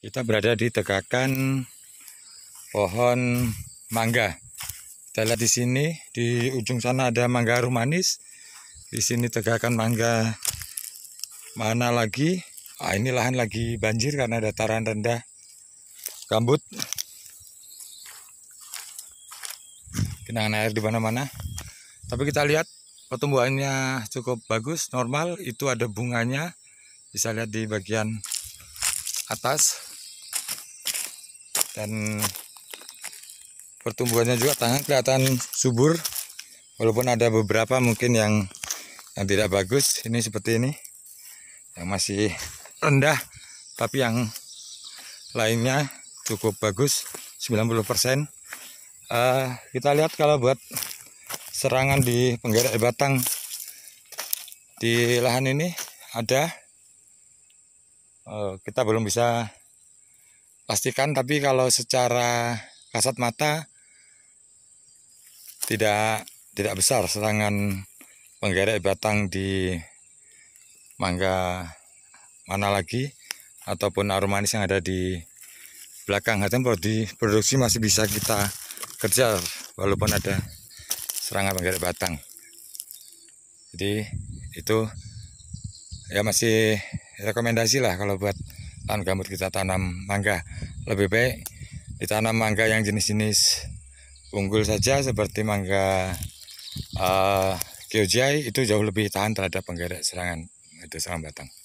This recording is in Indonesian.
Kita berada di tegakan pohon mangga. Kita lihat di sini, di ujung sana ada mangga harum manis. Di sini tegakan mangga mana lagi? Ah, ini lahan lagi banjir karena dataran rendah gambut. Genangan air di mana-mana. Tapi kita lihat pertumbuhannya cukup bagus, normal. Itu ada bunganya. Bisa lihat di bagian atas dan pertumbuhannya juga tangan kelihatan subur walaupun ada beberapa mungkin yang yang tidak bagus ini seperti ini yang masih rendah tapi yang lainnya cukup bagus 90% uh, eh, kita lihat kalau buat serangan di penggerak batang di lahan ini ada uh, kita belum bisa pastikan tapi kalau secara kasat mata tidak tidak besar serangan penggerek batang di mangga mana lagi ataupun aroma manis yang ada di belakang hati di produksi masih bisa kita kerja walaupun ada serangan penggerek batang jadi itu ya masih rekomendasi lah kalau buat lahan gambut kita tanam mangga. Lebih baik ditanam mangga yang jenis-jenis unggul saja seperti mangga uh, eh, Kyojai itu jauh lebih tahan terhadap penggerak serangan itu serangan batang.